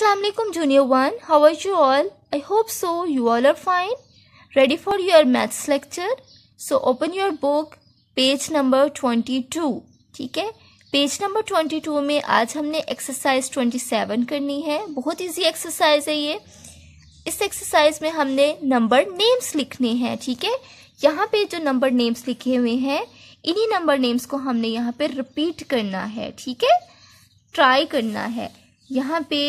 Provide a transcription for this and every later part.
Assalamualaikum one how how you all I hope so you all are fine ready for for maths lecture so open your book page number twenty two ठीक है page number twenty to में आज हमने exercise twenty seven करनी है बहुत easy exercise है ये इस एक्सरसाइज में हमने नंबर नेम्स लिखने हैं ठीक है यहाँ पे जो नंबर नेम्स लिखे हुए हैं इन्हीं नंबर नेम्स को हमने यहाँ पे रिपीट करना है ठीक है ट्राई करना है यहाँ पे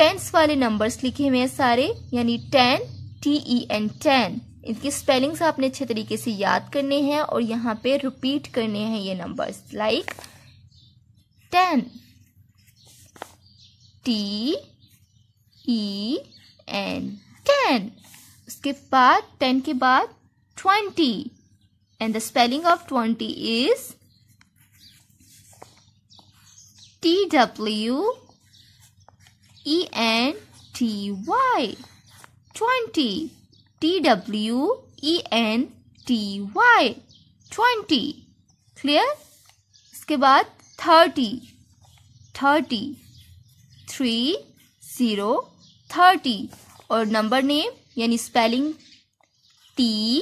टेंस वाले नंबर्स लिखे हुए हैं सारे यानी ten T E N ten इनकी स्पेलिंग्स आपने अच्छे तरीके से याद करने हैं और यहाँ पे रिपीट करने हैं ये numbers like ten T E N ten उसके बाद टेन के बाद twenty and the spelling of twenty is T W E N T Y. 20. T W E N T Y. 20. Clear इसके बाद thirty thirty three zero thirty और number name यानी spelling T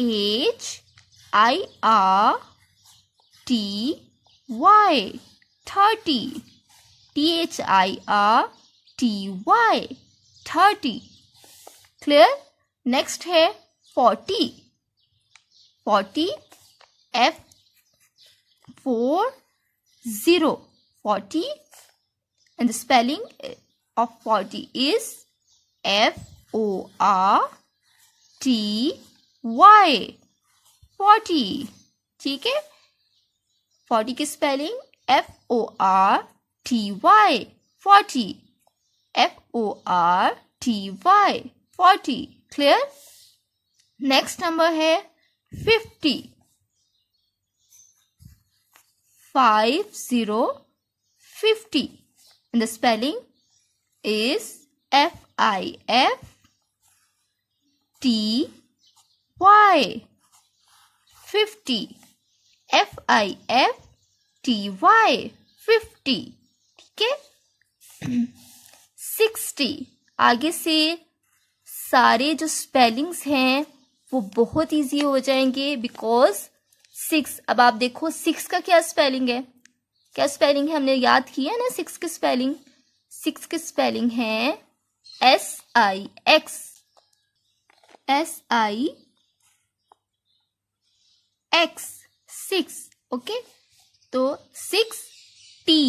H I R T Y thirty T H I R T Y thirty clear next है forty forty F four zero forty and the spelling of forty is F O R T Y forty ठीक है forty की spelling F O R ty 40 f o r t y 40 clear next number है 50 5 0 50 and the spelling is f i f t y 50 f i f t y 50 ठीक है sixty आगे से सारे जो स्पेलिंग्स हैं वो बहुत इजी हो जाएंगे बिकॉज सिक्स अब आप देखो सिक्स का क्या स्पेलिंग है क्या स्पेलिंग है हमने याद किया ना सिक्स की स्पेलिंग सिक्स की स्पेलिंग है S I X S I X six okay तो सिक्स टी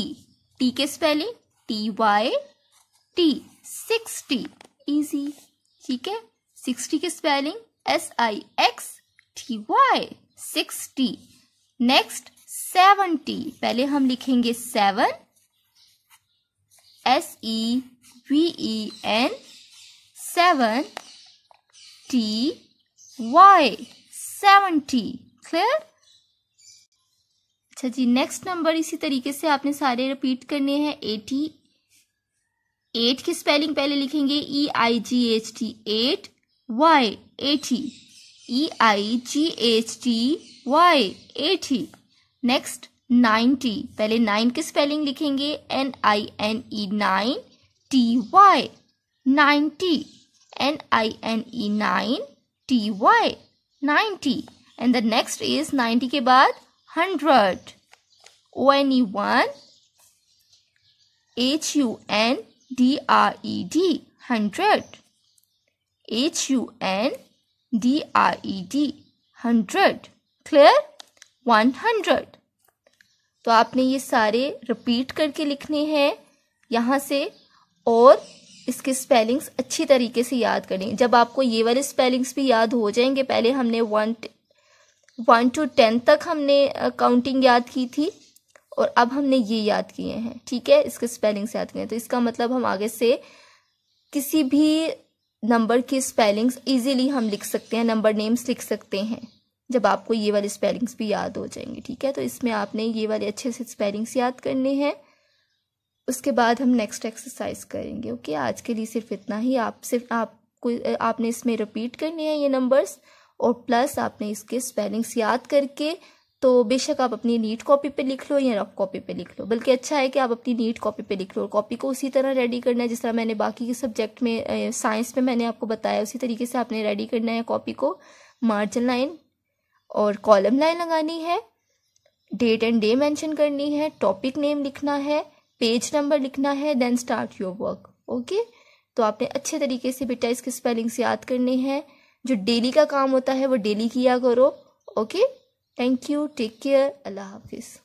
टी के spelling T Y T sixty easy ठीक है सिक्सटी की spelling S I X T Y sixty next seventy पहले हम लिखेंगे seven S E V E N seven T Y seventy clear अच्छा जी नेक्स्ट नंबर इसी तरीके से आपने सारे रिपीट करने हैं एटी एट की स्पेलिंग पहले लिखेंगे E I G H T eight Y eighty E I G H T Y eighty next ninety पहले नाइन की स्पेलिंग लिखेंगे N I N E nine T Y ninety N I N E nine T Y ninety and the next is ninety के बाद hundred. twenty one. H U N D R E D. Hundred. H U N D R E D. Hundred. Clear? One hundred तो आपने ये सारे repeat करके लिखने हैं यहाँ से और इसके स्पेलिंग्स अच्छी तरीके से याद करें जब आपको ये वाले स्पेलिंग्स भी याद हो जाएंगे पहले हमने वन वन टू टेन तक हमने काउंटिंग याद की थी और अब हमने ये याद किए हैं ठीक है इसके स्पेलिंग्स याद किए हैं तो इसका मतलब हम आगे से किसी भी नंबर की स्पेलिंग्स इजीली हम लिख सकते हैं नंबर नेम्स लिख सकते हैं जब आपको ये वाली स्पेलिंग्स भी याद हो जाएंगी ठीक है तो इसमें आपने ये वाले अच्छे से स्पेलिंग्स याद करने हैं उसके बाद हम नेक्स्ट एक्सरसाइज करेंगे ओके आज के लिए सिर्फ इतना ही आप सिर्फ आप आपने इसमें रिपीट करने हैं ये नंबर्स और प्लस आपने इसके स्पेलिंग्स याद करके तो बेशक आप अपनी नीट कॉपी पे लिख लो या रफ कॉपी पे लिख लो बल्कि अच्छा है कि आप अपनी नीट कॉपी पे लिख लो और कॉपी को उसी तरह रेडी करना है जिस तरह मैंने बाकी के सब्जेक्ट में साइंस में मैंने आपको बताया उसी तरीके से आपने रेडी करना है कॉपी को मार्जिन लाइन और कॉलम लाइन लगानी है डेट एंड डे मैंशन करनी है टॉपिक नेम लिखना है पेज नंबर लिखना है then start your work okay तो आपने अच्छे तरीके से बेटा इसके स्पेलिंग्स याद करने हैं जो डेली का काम होता है वो डेली किया करो okay thank you take care अल्लाह हाफिज़